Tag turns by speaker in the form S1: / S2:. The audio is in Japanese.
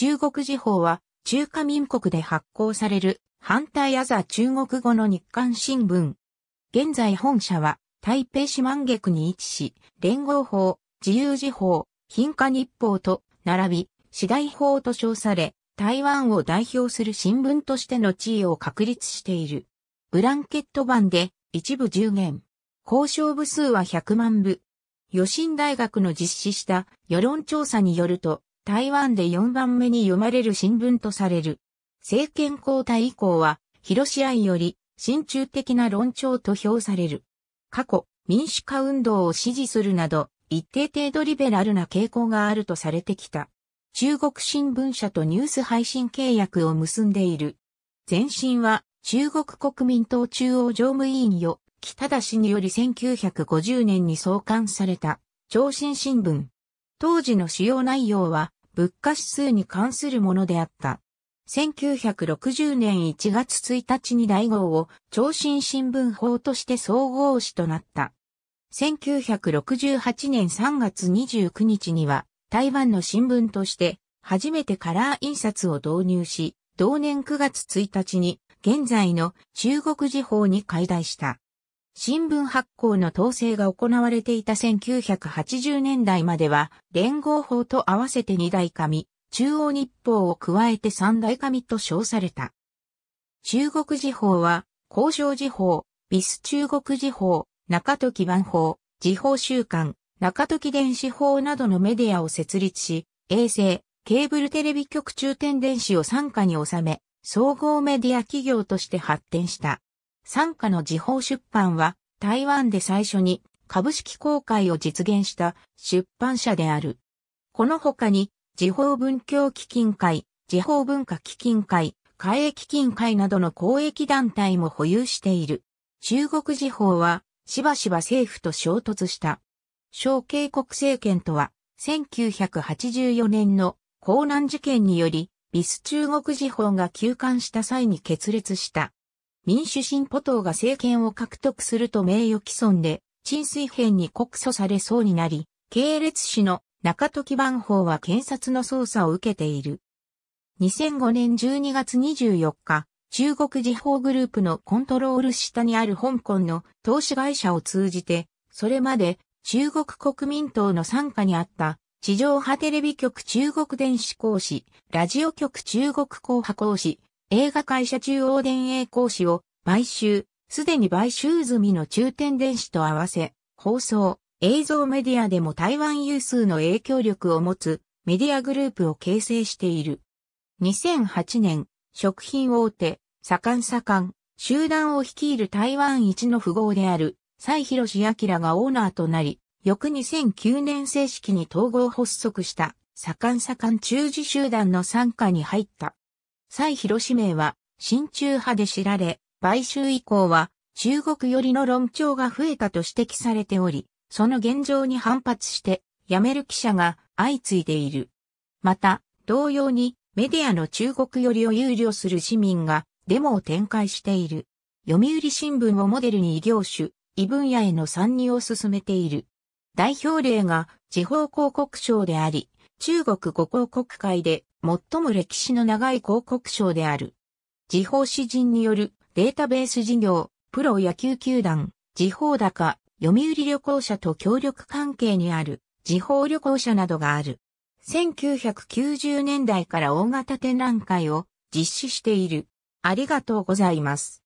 S1: 中国時報は中華民国で発行される反対アザ中国語の日刊新聞。現在本社は台北市万月に位置し、連合法、自由時報、貧化日報と並び、次第法と称され、台湾を代表する新聞としての地位を確立している。ブランケット版で一部10元。交渉部数は100万部。予信大学の実施した世論調査によると、台湾で4番目に読まれる新聞とされる。政権交代以降は、広試合より、親中的な論調と評される。過去、民主化運動を支持するなど、一定程度リベラルな傾向があるとされてきた。中国新聞社とニュース配信契約を結んでいる。前身は、中国国民党中央常務委員よ、北田氏により1950年に創刊された、朝鮮新聞。当時の主要内容は、物価指数に関するものであった。1960年1月1日に大号を朝鮮新聞法として総合紙となった。1968年3月29日には台湾の新聞として初めてカラー印刷を導入し、同年9月1日に現在の中国時報に解体した。新聞発行の統制が行われていた1980年代までは、連合法と合わせて2大紙、中央日報を加えて3大紙と称された。中国時報は、交渉時報、ビス中国時報、中時版報、時報週刊、中時電子報などのメディアを設立し、衛星、ケーブルテレビ局中天電子を傘下に収め、総合メディア企業として発展した。参加の時報出版は台湾で最初に株式公開を実現した出版社である。この他に、時報文教基金会、時報文化基金会、海益基金会などの公益団体も保有している。中国時報は、しばしば政府と衝突した。小渓国政権とは、1984年の江南事件により、ビス中国時報が休館した際に決裂した。民主進歩党が政権を獲得すると名誉毀損で、陳水編に告訴されそうになり、系列市の中時番法は検察の捜査を受けている。2005年12月24日、中国時報グループのコントロール下にある香港の投資会社を通じて、それまで中国国民党の傘下にあった地上波テレビ局中国電子講師、ラジオ局中国広波講師、映画会社中央電営講師を買収、すでに買収済みの中天電子と合わせ、放送、映像メディアでも台湾有数の影響力を持つメディアグループを形成している。2008年、食品大手、左官左官、集団を率いる台湾一の富豪である、蔡広志明がオーナーとなり、翌2009年正式に統合発足した左官左官中次集団の参加に入った。蔡広氏名は、親中派で知られ、買収以降は、中国寄りの論調が増えたと指摘されており、その現状に反発して、辞める記者が相次いでいる。また、同様に、メディアの中国寄りを憂慮する市民が、デモを展開している。読売新聞をモデルに異業種、異分野への参入を進めている。代表例が地方広告省であり、中国語広告会で最も歴史の長い広告賞である。地方詩人によるデータベース事業、プロ野球球団、地方高、読売旅行者と協力関係にある地方旅行者などがある。1990年代から大型展覧会を実施している。ありがとうございます。